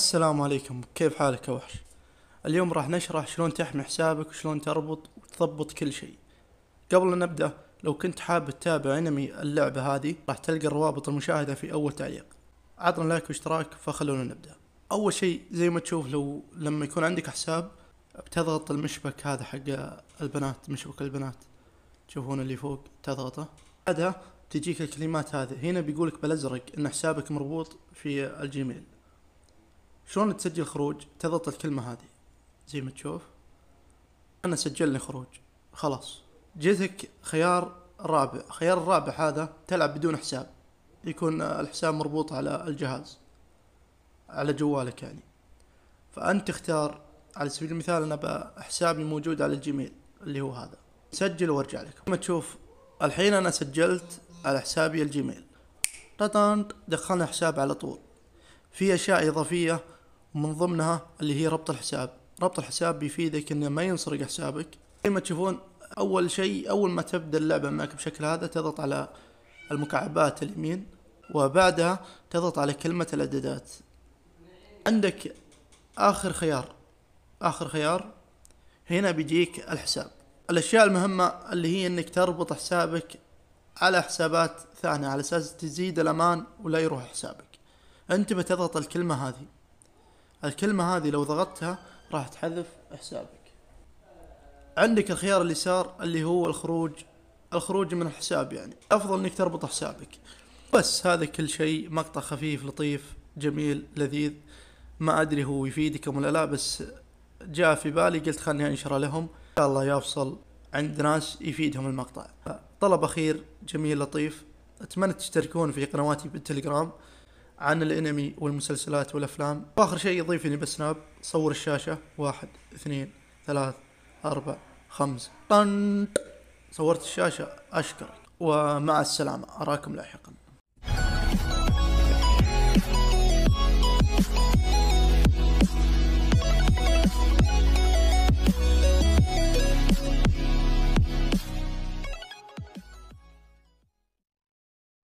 السلام عليكم كيف حالك يا وحش اليوم راح نشرح شلون تحمي حسابك وشلون تربط وتضبط كل شيء قبل نبدأ لو كنت حاب تتابع انمي اللعبة هذه راح تلقى الروابط المشاهدة في اول تعليق عطنا لايك واشتراك فخلونا نبدأ اول شيء زي ما تشوف لو لما يكون عندك حساب بتضغط المشبك هذا حق البنات مشبك البنات تشوفون اللي فوق تضغطه بعدها تجيك الكلمات هذه هنا بيقولك بالازرق ان حسابك مربوط في الجيميل شلون تسجل خروج تضغط الكلمة هذه زي ما تشوف انا سجلني خروج خلاص جيتك خيار رابع خيار الرابع هذا تلعب بدون حساب يكون الحساب مربوط على الجهاز على جوالك يعني فانت تختار على سبيل المثال انا حسابي موجود على الجيميل اللي هو هذا سجل وارجع لك ما تشوف الحين انا سجلت على حسابي الجيميل دخلنا حساب على طول في اشياء اضافيه ومن ضمنها اللي هي ربط الحساب ربط الحساب بيفيدك انه ما ينسرق حسابك زي ما تشوفون اول شيء اول ما تبدا اللعبه معك بشكل هذا تضغط على المكعبات اليمين وبعدها تضغط على كلمة الإعدادات عندك آخر خيار آخر خيار هنا بيجيك الحساب الأشياء المهمة اللي هي أنك تربط حسابك على حسابات ثانية على أساس تزيد الأمان ولا يروح حسابك انتبه بتضغط الكلمة هذه الكلمة هذه لو ضغطتها راح تحذف حسابك عندك الخيار اليسار اللي هو الخروج الخروج من الحساب يعني افضل انك تربط حسابك بس هذا كل شيء مقطع خفيف لطيف جميل لذيذ ما ادري هو يفيدكم ولا لا بس جاء في بالي قلت خلني انشره لهم ان شاء الله يفصل عند ناس يفيدهم المقطع طلب اخير جميل لطيف اتمنى تشتركون في قنواتي بالتليجرام عن الانمي والمسلسلات والافلام واخر شيء يضيفني بالسناب صور الشاشه واحد اثنين ثلاث اربع خمس طن صورت الشاشه اشكرك ومع السلامه اراكم لاحقا